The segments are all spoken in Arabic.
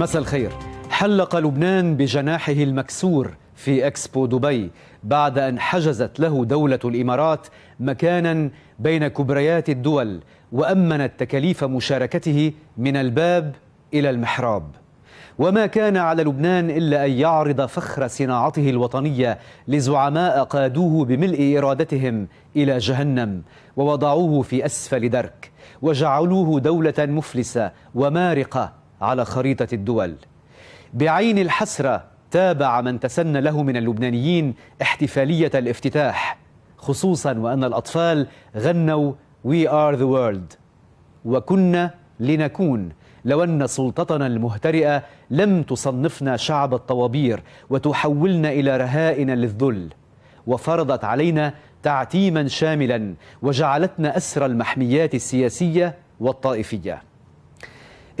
مساء الخير حلق لبنان بجناحه المكسور في اكسبو دبي بعد ان حجزت له دوله الامارات مكانا بين كبريات الدول وامنت تكاليف مشاركته من الباب الى المحراب وما كان على لبنان الا ان يعرض فخر صناعته الوطنيه لزعماء قادوه بملء ارادتهم الى جهنم ووضعوه في اسفل درك وجعلوه دوله مفلسه ومارقه على خريطة الدول بعين الحسرة تابع من تسنى له من اللبنانيين احتفالية الافتتاح خصوصا وأن الأطفال غنوا We are the world وكنا لنكون لو أن سلطتنا المهترئة لم تصنفنا شعب الطوابير وتحولنا إلى رهائن للذل وفرضت علينا تعتيما شاملا وجعلتنا أسر المحميات السياسية والطائفية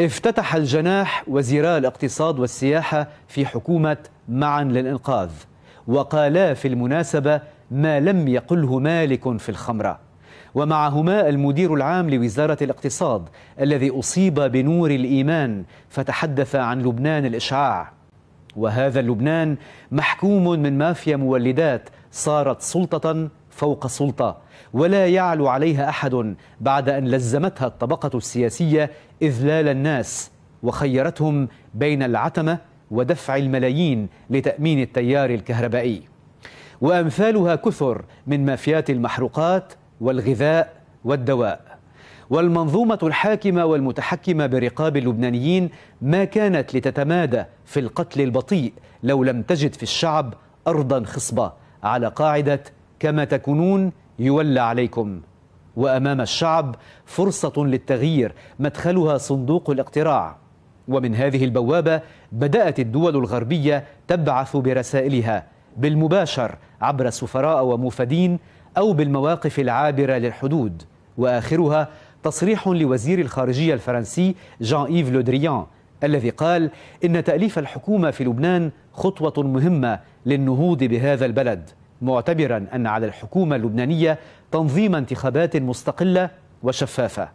افتتح الجناح وزيرا الاقتصاد والسياحة في حكومة معا للإنقاذ وقالا في المناسبة ما لم يقله مالك في الخمرة ومعهما المدير العام لوزارة الاقتصاد الذي أصيب بنور الإيمان فتحدث عن لبنان الإشعاع وهذا اللبنان محكوم من مافيا مولدات صارت سلطة فوق السلطة ولا يعلو عليها أحد بعد أن لزمتها الطبقة السياسية إذلال الناس وخيرتهم بين العتمة ودفع الملايين لتأمين التيار الكهربائي وأمثالها كثر من مافيات المحروقات والغذاء والدواء والمنظومة الحاكمة والمتحكمة برقاب اللبنانيين ما كانت لتتمادى في القتل البطيء لو لم تجد في الشعب أرضا خصبة على قاعدة كما تكونون يولى عليكم وامام الشعب فرصه للتغيير مدخلها صندوق الاقتراع ومن هذه البوابه بدات الدول الغربيه تبعث برسائلها بالمباشر عبر سفراء وموفدين او بالمواقف العابره للحدود واخرها تصريح لوزير الخارجيه الفرنسي جان ايف لودريان الذي قال ان تاليف الحكومه في لبنان خطوه مهمه للنهوض بهذا البلد معتبرا أن على الحكومة اللبنانية تنظيم انتخابات مستقلة وشفافة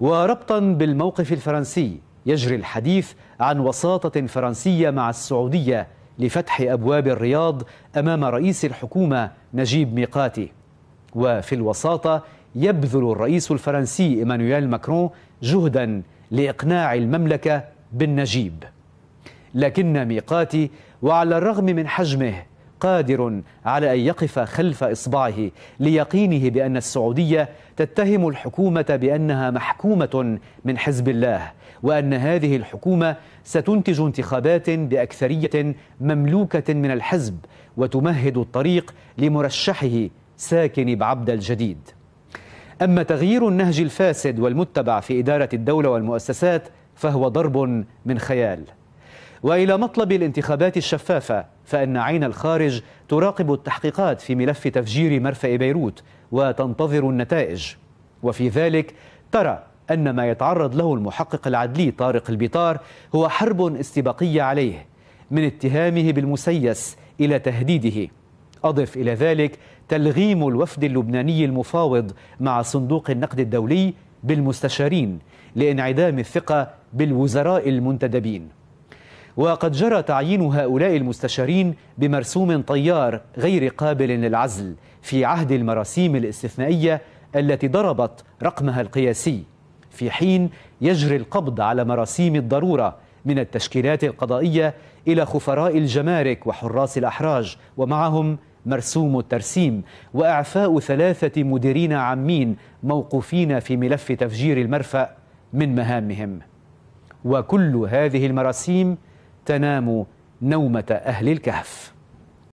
وربطا بالموقف الفرنسي يجري الحديث عن وساطة فرنسية مع السعودية لفتح أبواب الرياض أمام رئيس الحكومة نجيب ميقاتي وفي الوساطة يبذل الرئيس الفرنسي إيمانويل ماكرون جهدا لإقناع المملكة بالنجيب لكن ميقاتي وعلى الرغم من حجمه قادر على أن يقف خلف إصبعه ليقينه بأن السعودية تتهم الحكومة بأنها محكومة من حزب الله وأن هذه الحكومة ستنتج انتخابات بأكثرية مملوكة من الحزب وتمهد الطريق لمرشحه ساكن بعبد الجديد أما تغيير النهج الفاسد والمتبع في إدارة الدولة والمؤسسات فهو ضرب من خيال والى مطلب الانتخابات الشفافه فان عين الخارج تراقب التحقيقات في ملف تفجير مرفأ بيروت وتنتظر النتائج وفي ذلك ترى ان ما يتعرض له المحقق العدلي طارق البطار هو حرب استباقيه عليه من اتهامه بالمسيس الى تهديده أضف إلى ذلك تلغيم الوفد اللبناني المفاوض مع صندوق النقد الدولي بالمستشارين لانعدام الثقة بالوزراء المنتدبين وقد جرى تعيين هؤلاء المستشارين بمرسوم طيار غير قابل للعزل في عهد المراسيم الاستثنائيه التي ضربت رقمها القياسي في حين يجري القبض على مراسيم الضروره من التشكيلات القضائيه الى خفراء الجمارك وحراس الاحراج ومعهم مرسوم الترسيم واعفاء ثلاثه مديرين عامين موقوفين في ملف تفجير المرفأ من مهامهم وكل هذه المراسيم تنام نومة أهل الكهف